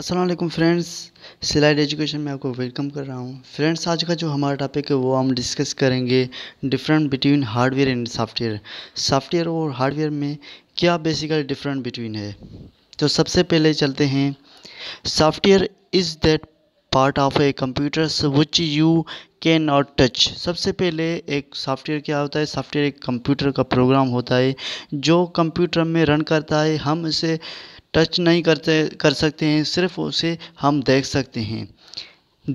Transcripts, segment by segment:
Aslam friends सिलाइड education में आपको welcome कर रहा हूँ फ्रेंड्स आज का जो हमारा टॉपिक है वो हम डिस्कस करेंगे different between hardware and software software और हार्डवेयर में क्या बेसिकली डिफरेंट बिटवीन है तो सबसे पहले चलते हैं software is that part of a computer which you can not touch सबसे पहले एक सॉफ्टवेयर क्या होता है सॉफ्टवेयर एक कंप्यूटर का प्रोग्राम होता है जो कंप्यूटर में रन करता है हम इसे टच नहीं करते कर सकते हैं सिर्फ उसे हम देख सकते हैं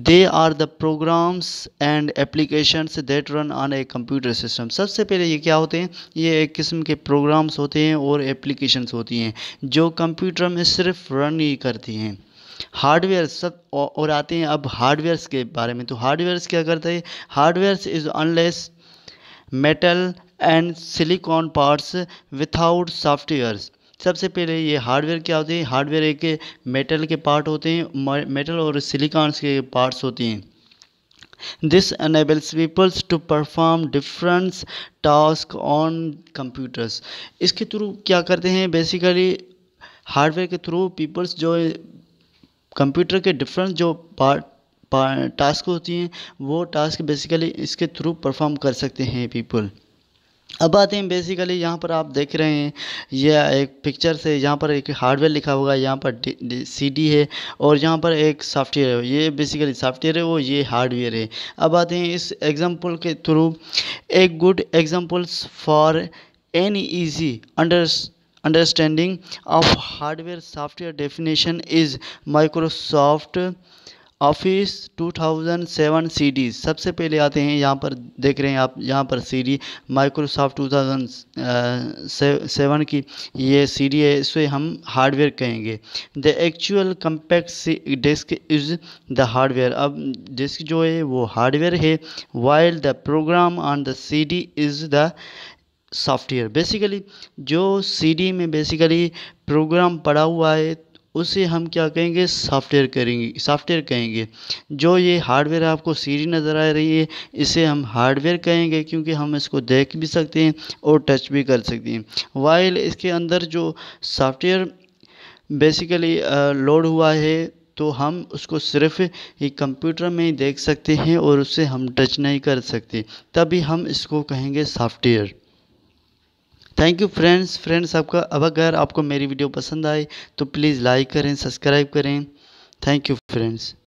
they are the programs and applications that run on a computer system सबसे पहले ये क्या होते हैं ये एक किस्म के प्रोग्राम्स होते हैं और एप्लीकेशंस होती हैं जो कंप्यूटर में सिर्फ रन ही करती हैं हार्डवेयर सब और आते हैं अब हार्डवेयर्स के बारे में तो हार्डवेयर्स क्या करते हैं hardwares is unless metal and silicon parts without softwares सबसे पहले ये हार्डवेयर क्या होते हैं हार्डवेयर एक मेटल के पार्ट होते हैं मेटल और सिलिकॉन्स के पार्ट्स होते हैं this enables peoples to perform difference task on computers इसके थ्रू क्या करते हैं बेसिकली हार्डवेयर के थ्रू पीपल्स जो कंप्यूटर के डिफरेंट जो पार्ट टास्क होती हैं वो टास्क बेसिकली इसके थ्रू परफॉर्म कर सकते हैं पीपल अब आते हैं बेसिकली यहाँ पर आप देख रहे हैं यह एक पिक्चर से यहाँ पर एक हार्डवेयर लिखा होगा यहाँ पर सीडी है और यहाँ पर एक सॉफ्टवेयर है ये बेसिकली सॉफ्टवेयर है वो ये हार्डवेयर है अब आते हैं इस एग्जांपल के थ्रू एक good examples for any easy under understanding of hardware software definition is Microsoft Office 2007 series सबसे पहले आते हैं यहाँ पर देख रहे हैं आप यहाँ पर सीरी माइक्रोसॉफ्ट 2007 की ये सीरी है इसे हम हार्डवेयर कहेंगे the actual compact disc is the hardware अब डिस्क जो है वो हार्डवेयर है while the program on the CD is the software basically जो सीडी में बेसिकली प्रोग्राम पड़ा हुआ है उसे हम क्या कहेंगे सॉफ्टवेयर करेंगे सॉफ्टवेयर कहेंगे जो ये हार्डवेयर आपको सीढ़ी नज़र आ रही है इसे हम हार्डवेयर कहेंगे क्योंकि हम इसको देख भी सकते हैं और टच भी कर सकते हैं वाइल इसके अंदर जो सॉफ्टवेयर बेसिकली लोड हुआ है तो हम उसको सिर्फ ही कंप्यूटर में ही देख सकते हैं और उससे हम टच नहीं कर सकते तभी हम इसको कहेंगे software thank you friends friends आपका अब अगर आपको मेरी वीडियो पसंद आए तो प्लीज़ लाइक करें सब्सक्राइब करें थैंक यू फ्रेंड्स